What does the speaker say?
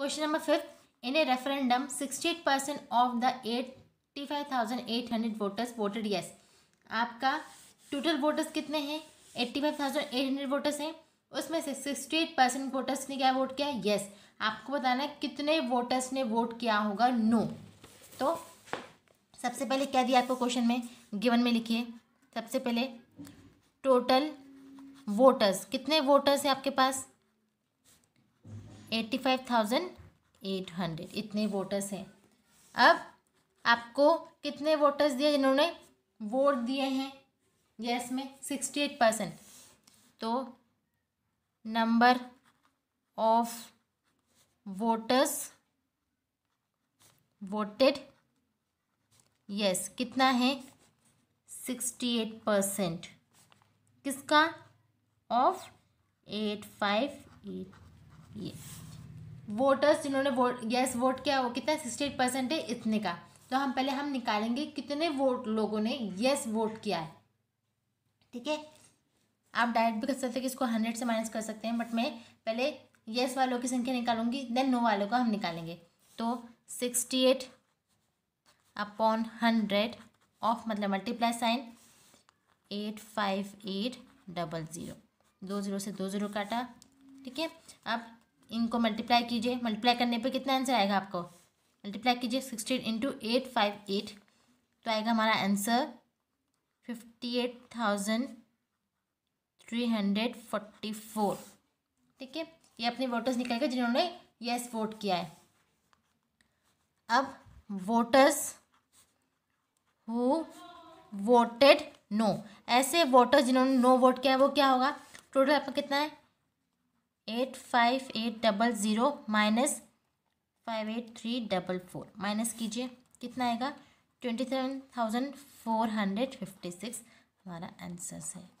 Question number fifth in a referendum sixty eight percent of the eighty five thousand eight hundred voters voted yes आपका total voters कितने हैं eighty five thousand eight hundred voters हैं उसमें से sixty eight percent voters ने क्या vote किया yes yes. आपको बताना है कितने वोटर्स ने वोट किया होगा नो no. तो सबसे पहले क्या दिया आपको क्वेश्चन में गिवन में लिखिए सबसे पहले टोटल वोटर्स कितने वोटर्स हैं आपके पास eighty five thousand eight hundred इतने वोटर्स हैं अब आपको कितने वोटर्स दिए जिन्होंने वोट दिए हैं यस में सिक्सटी एट परसेंट तो number of voters voted yes कितना है सिक्सटी एट परसेंट किसका ऑफ एट फाइव एट ये वोटर्स जिन्होंने वोट यस वोट किया वो कितना सिक्सटी एट परसेंट है इतने का तो हम पहले हम निकालेंगे कितने वोट लोगों ने यस वोट किया है ठीक है आप डायरेक्ट भी कर सकते हैं कि इसको हंड्रेड से माइनस कर सकते हैं बट मैं पहले यस वालों की संख्या निकालूंगी देन नो वालों का हम निकालेंगे तो sixty eight upon hundred of मतलब multiply sign eight five eight double zero दो ज़ीरो से दो ज़ीरो काटा ठीक है अब इनको मल्टीप्लाई कीजिए मल्टीप्लाई करने पे कितना आंसर आएगा आपको मल्टीप्लाई कीजिए sixteen into eight five eight तो आएगा हमारा answer fifty eight thousand three hundred forty four ठीक है ये अपने वोटर्स गए जिन्होंने यस वोट किया है अब वोटर्स हु वोटेड नो ऐसे वोटर्स जिन्होंने नो वोट किया है वो क्या होगा टोटल आपका कितना है eight five eight double zero minus five eight three double four minus कीजिए कितना आएगा twenty seven thousand four hundred fifty six हमारा आंसर है